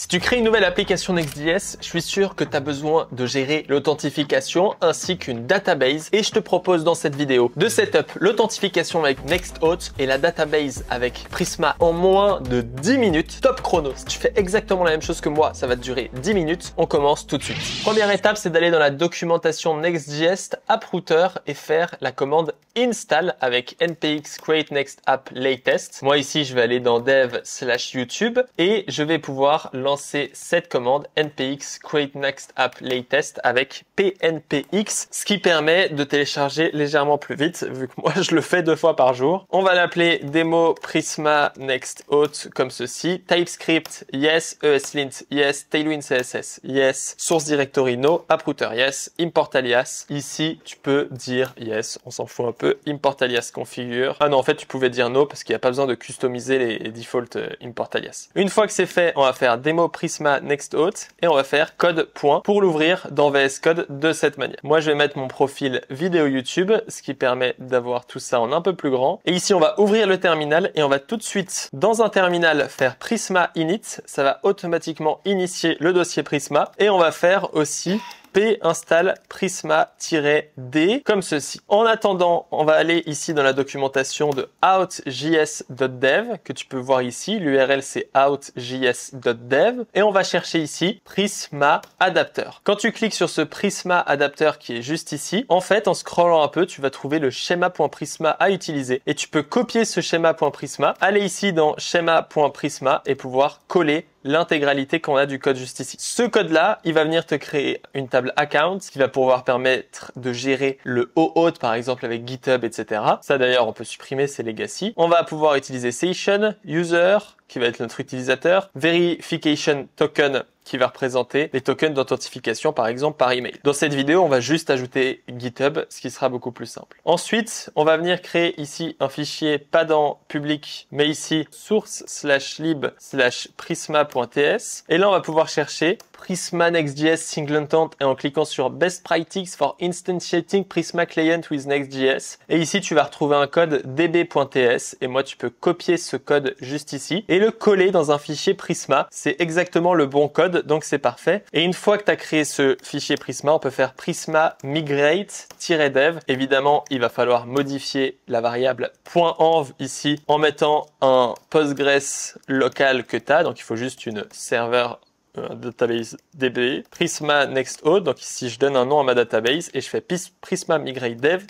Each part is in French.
Si tu crées une nouvelle application Next.js, je suis sûr que tu as besoin de gérer l'authentification ainsi qu'une database et je te propose dans cette vidéo de setup l'authentification avec NextAuth et la database avec Prisma en moins de 10 minutes. Top chrono, si tu fais exactement la même chose que moi, ça va durer 10 minutes. On commence tout de suite. Première étape, c'est d'aller dans la documentation Next.js App Router et faire la commande install avec npx create next app latest. Moi ici, je vais aller dans dev slash YouTube et je vais pouvoir lancer cette commande npx create next app latest avec pnpx, ce qui permet de télécharger légèrement plus vite, vu que moi je le fais deux fois par jour. On va l'appeler demo prisma next out comme ceci, TypeScript yes, ESLint yes, Tailwind CSS yes, source directory no, app router yes, import alias. Ici, tu peux dire yes, on s'en fout un peu, import alias configure. Ah non, en fait, tu pouvais dire no parce qu'il n'y a pas besoin de customiser les default euh, import alias. Une fois que c'est fait, on va faire demo Prisma Next Hot et on va faire code point pour l'ouvrir dans VS Code de cette manière. Moi, je vais mettre mon profil vidéo YouTube, ce qui permet d'avoir tout ça en un peu plus grand. Et ici, on va ouvrir le terminal et on va tout de suite, dans un terminal, faire Prisma Init. Ça va automatiquement initier le dossier Prisma et on va faire aussi P install Prisma-D comme ceci. En attendant, on va aller ici dans la documentation de outjs.dev que tu peux voir ici. L'URL c'est outjs.dev et on va chercher ici Prisma Adapter. Quand tu cliques sur ce Prisma Adapter qui est juste ici, en fait, en scrollant un peu, tu vas trouver le schéma.prisma à utiliser et tu peux copier ce schéma.prisma, aller ici dans schéma.prisma et pouvoir coller l'intégralité qu'on a du code juste ici. Ce code-là, il va venir te créer une table account qui va pouvoir permettre de gérer le OAuth par exemple avec GitHub, etc. Ça d'ailleurs, on peut supprimer ces legacy. On va pouvoir utiliser session, user, qui va être notre utilisateur, verification token qui va représenter les tokens d'authentification par exemple par email. Dans cette vidéo, on va juste ajouter GitHub, ce qui sera beaucoup plus simple. Ensuite, on va venir créer ici un fichier pas dans public, mais ici source slash lib slash prisma.ts. Et là, on va pouvoir chercher Prisma Next.js Single Intent et en cliquant sur Best Practices for Instantiating Prisma Client with Next.js. Et ici, tu vas retrouver un code db.ts et moi, tu peux copier ce code juste ici et le coller dans un fichier Prisma. C'est exactement le bon code, donc c'est parfait. Et une fois que tu as créé ce fichier Prisma, on peut faire Prisma migrate-dev. Évidemment, il va falloir modifier la variable .env ici en mettant un Postgres local que tu as. Donc, il faut juste une serveur euh, database DB, Prisma nexto Donc ici, je donne un nom à ma database et je fais Prisma Migrate Dev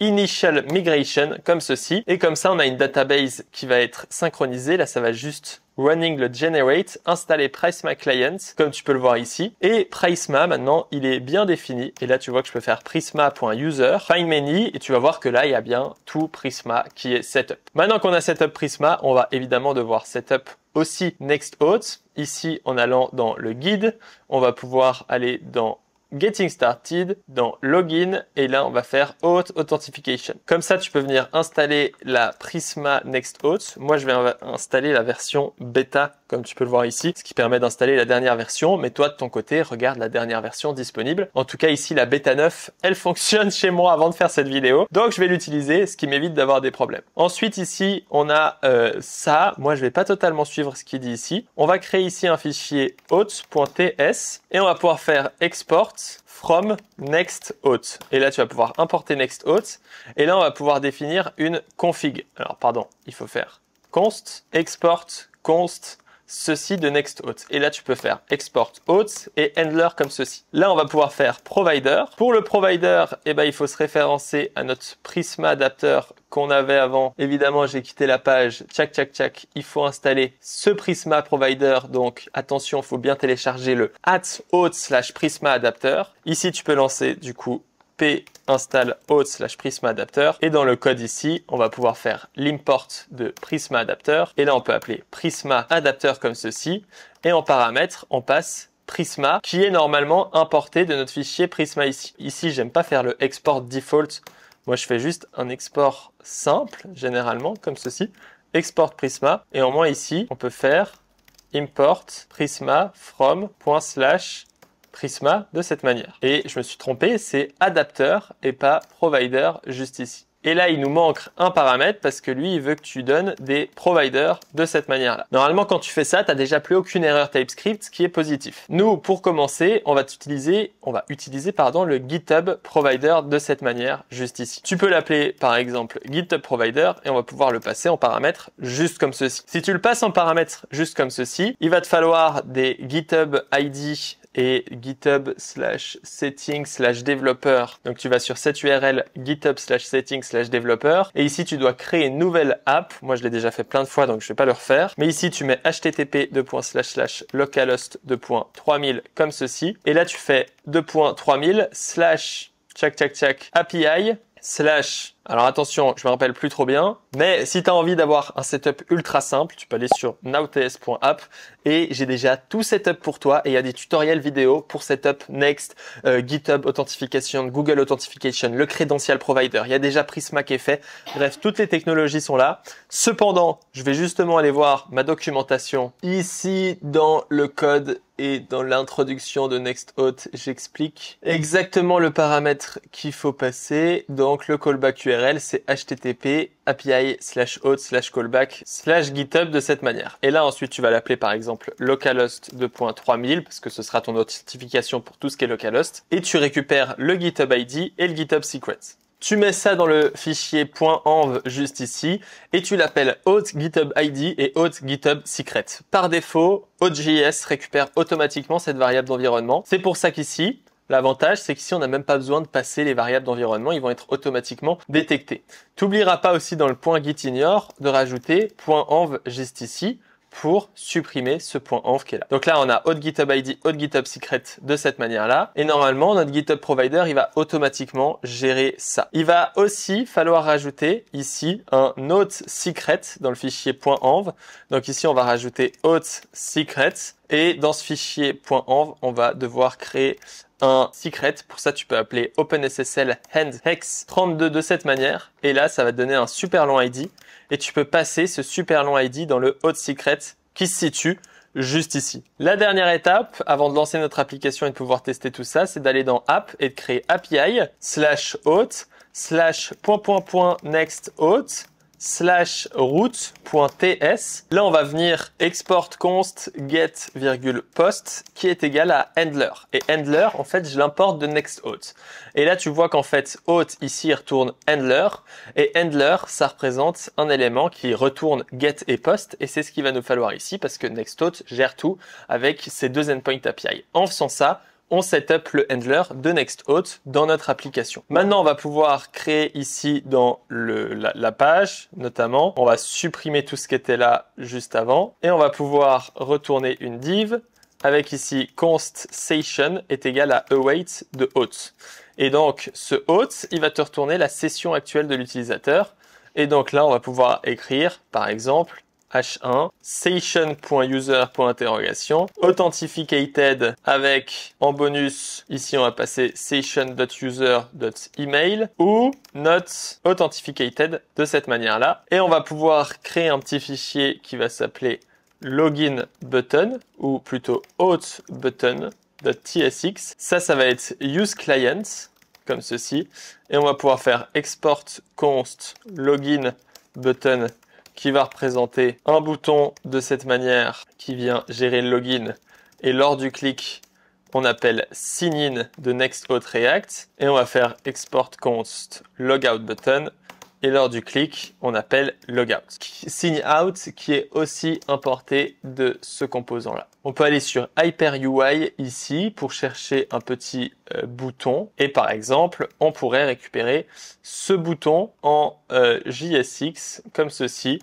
initial migration comme ceci et comme ça on a une database qui va être synchronisée là ça va juste running le generate installer Prisma client comme tu peux le voir ici et Prisma maintenant il est bien défini et là tu vois que je peux faire prisma.user find many et tu vas voir que là il y a bien tout Prisma qui est setup maintenant qu'on a setup Prisma on va évidemment devoir setup aussi Next Auth. Ici, en allant dans le guide, on va pouvoir aller dans Getting Started, dans Login, et là on va faire Auth Authentication. Comme ça, tu peux venir installer la Prisma Next Auth. Moi, je vais installer la version bêta comme tu peux le voir ici, ce qui permet d'installer la dernière version. Mais toi, de ton côté, regarde la dernière version disponible. En tout cas, ici, la bêta 9, elle fonctionne chez moi avant de faire cette vidéo. Donc, je vais l'utiliser, ce qui m'évite d'avoir des problèmes. Ensuite, ici, on a euh, ça. Moi, je vais pas totalement suivre ce qu'il dit ici. On va créer ici un fichier hôte.ts et on va pouvoir faire export from next hôte. Et là, tu vas pouvoir importer next hôte. Et là, on va pouvoir définir une config. Alors, pardon, il faut faire const export const ceci de Next out Et là, tu peux faire export out et handler comme ceci. Là, on va pouvoir faire provider. Pour le provider, et eh ben, il faut se référencer à notre Prisma adapter qu'on avait avant. Évidemment, j'ai quitté la page. Tchac, tchac, tchac. Il faut installer ce Prisma provider. Donc, attention, faut bien télécharger le at slash Prisma adapter. Ici, tu peux lancer, du coup, p install hot slash prisma adapter et dans le code ici on va pouvoir faire l'import de prisma adapter et là on peut appeler prisma adapter comme ceci et en paramètre on passe prisma qui est normalement importé de notre fichier prisma ici ici j'aime pas faire le export default moi je fais juste un export simple généralement comme ceci export prisma et au moins ici on peut faire import prisma from point slash Prisma de cette manière. Et je me suis trompé, c'est Adapter et pas provider juste ici. Et là, il nous manque un paramètre parce que lui, il veut que tu donnes des providers de cette manière-là. Normalement, quand tu fais ça, tu n'as déjà plus aucune erreur TypeScript, ce qui est positif. Nous, pour commencer, on va utiliser, on va utiliser, pardon, le GitHub provider de cette manière, juste ici. Tu peux l'appeler, par exemple, GitHub provider et on va pouvoir le passer en paramètre juste comme ceci. Si tu le passes en paramètre juste comme ceci, il va te falloir des GitHub ID et github slash settings slash developer. Donc tu vas sur cette URL github slash settings slash développeur et ici tu dois créer une nouvelle app. Moi je l'ai déjà fait plein de fois donc je vais pas le refaire. Mais ici tu mets http localhost 2.3000 comme ceci et là tu fais 2.3000 slash tchac tchac tchac API slash alors attention, je me rappelle plus trop bien, mais si tu as envie d'avoir un setup ultra simple, tu peux aller sur nowts.app et j'ai déjà tout setup pour toi et il y a des tutoriels vidéo pour setup Next, euh, GitHub Authentification, Google Authentication, le credential provider, il y a déjà Prisma qui est fait. Bref, toutes les technologies sont là. Cependant, je vais justement aller voir ma documentation ici dans le code et dans l'introduction de NextAuth. j'explique exactement le paramètre qu'il faut passer, donc le callback URL c'est http api slash host slash callback slash github de cette manière. Et là, ensuite, tu vas l'appeler par exemple localhost 2.3000 parce que ce sera ton authentification pour tout ce qui est localhost. Et tu récupères le GitHub ID et le GitHub secret. Tu mets ça dans le fichier .env juste ici et tu l'appelles hot GitHub ID et hot GitHub secret. Par défaut, OJS récupère automatiquement cette variable d'environnement. C'est pour ça qu'ici, L'avantage, c'est qu'ici, on n'a même pas besoin de passer les variables d'environnement, ils vont être automatiquement détectés. T'oublieras pas aussi dans le point gitignore de rajouter .env juste ici pour supprimer ce point env qui est là. Donc là, on a haute GitHub ID, haute GitHub secret de cette manière-là. Et normalement, notre GitHub provider, il va automatiquement gérer ça. Il va aussi falloir rajouter ici un autre secret dans le fichier .env. Donc ici, on va rajouter haute secret. Et dans ce fichier .env, on va devoir créer un secret. Pour ça, tu peux appeler OpenSSL hand hex 32 de cette manière. Et là, ça va te donner un super long ID. Et tu peux passer ce super long ID dans le hot secret qui se situe juste ici. La dernière étape, avant de lancer notre application et de pouvoir tester tout ça, c'est d'aller dans app et de créer API slash hot slash point point point next hot slash root.ts. Là, on va venir export const get virgule post qui est égal à handler. Et handler, en fait, je l'importe de next Et là, tu vois qu'en fait, host ici retourne handler. Et handler, ça représente un élément qui retourne get et post. Et c'est ce qu'il va nous falloir ici parce que next gère tout avec ces deux endpoints API. En faisant ça, on set up le handler de next auth dans notre application. Maintenant, on va pouvoir créer ici dans la, page, notamment, on va supprimer tout ce qui était là juste avant et on va pouvoir retourner une div avec ici const session est égal à await de auth. Et donc, ce auth, il va te retourner la session actuelle de l'utilisateur. Et donc là, on va pouvoir écrire, par exemple, h1, session.user.interrogation, authenticated avec en bonus, ici on va passer session.user.email ou not authenticated de cette manière-là. Et on va pouvoir créer un petit fichier qui va s'appeler login button ou plutôt auth button.tsx. Ça, ça va être use client comme ceci et on va pouvoir faire export const login button qui va représenter un bouton de cette manière qui vient gérer le login. Et lors du clic, on appelle sign in de Next React et on va faire export const logout button et lors du clic, on appelle logout. Sign out qui est aussi importé de ce composant-là. On peut aller sur HyperUI ici pour chercher un petit euh, bouton et par exemple, on pourrait récupérer ce bouton en euh, JSX comme ceci.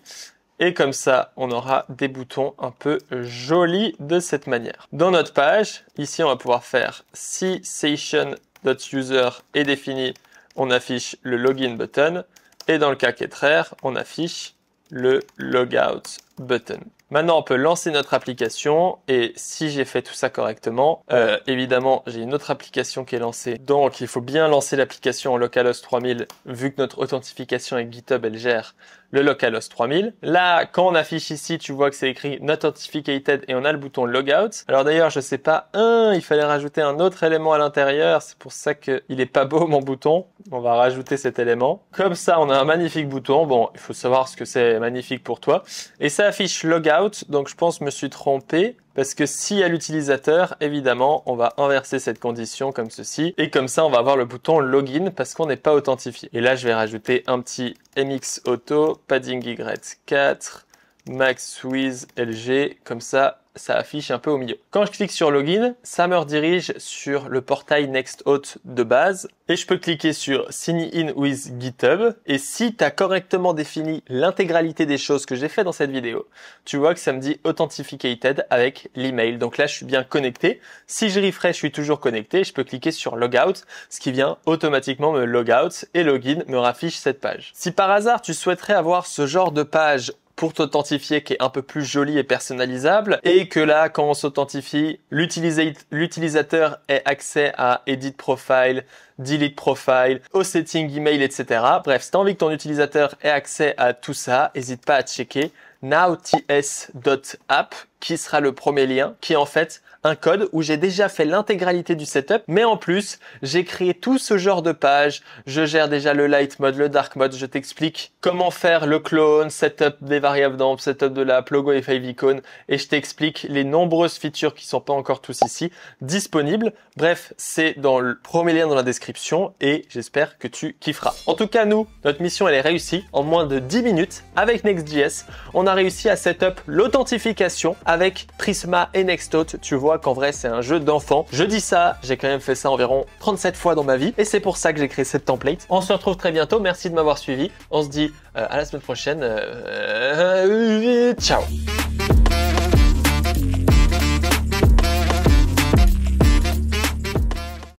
Et comme ça, on aura des boutons un peu jolis de cette manière. Dans notre page, ici, on va pouvoir faire si session.user est défini, on affiche le login button. Et dans le cas rare, on affiche le logout button. Maintenant, on peut lancer notre application et si j'ai fait tout ça correctement, euh, évidemment, j'ai une autre application qui est lancée. Donc, il faut bien lancer l'application en localhost 3000 vu que notre authentification avec GitHub, elle gère le localhost 3000. Là, quand on affiche ici, tu vois que c'est écrit not authenticated et on a le bouton logout. Alors d'ailleurs, je sais pas, un, il fallait rajouter un autre élément à l'intérieur. C'est pour ça qu'il il est pas beau mon bouton. On va rajouter cet élément. Comme ça, on a un magnifique bouton. Bon, il faut savoir ce que c'est magnifique pour toi. Et ça affiche logout donc je pense me suis trompé. Parce que si à l'utilisateur, évidemment, on va inverser cette condition comme ceci. Et comme ça, on va avoir le bouton login parce qu'on n'est pas authentifié. Et là, je vais rajouter un petit MX auto, padding Y4, max with LG. Comme ça, ça affiche un peu au milieu. Quand je clique sur Login, ça me redirige sur le portail NextAuth de base et je peux cliquer sur Sign in with GitHub. Et si tu as correctement défini l'intégralité des choses que j'ai fait dans cette vidéo, tu vois que ça me dit Authenticated » avec l'email. Donc là, je suis bien connecté. Si je refresh, je suis toujours connecté. Je peux cliquer sur Logout, ce qui vient automatiquement me logout et Login me raffiche cette page. Si par hasard, tu souhaiterais avoir ce genre de page pour t'authentifier qui est un peu plus joli et personnalisable et que là quand on s'authentifie l'utilisateur ait accès à edit profile delete profile au setting email etc bref si t'as envie que ton utilisateur ait accès à tout ça n'hésite pas à checker nowts.app qui sera le premier lien qui en fait un code où j'ai déjà fait l'intégralité du setup, mais en plus, j'ai créé tout ce genre de pages. Je gère déjà le light mode, le dark mode, je t'explique comment faire le clone, setup des variables d'amp, setup de la logo et 5 icônes, et je t'explique les nombreuses features qui sont pas encore tous ici disponibles. Bref, c'est dans le premier lien dans la description et j'espère que tu kifferas. En tout cas, nous, notre mission, elle est réussie. En moins de 10 minutes, avec Next.js, on a réussi à setup l'authentification avec Prisma et Nextout, tu vois qu'en vrai c'est un jeu d'enfant. Je dis ça, j'ai quand même fait ça environ 37 fois dans ma vie et c'est pour ça que j'ai créé cette template. On se retrouve très bientôt, merci de m'avoir suivi. On se dit euh, à la semaine prochaine. Euh, euh, ciao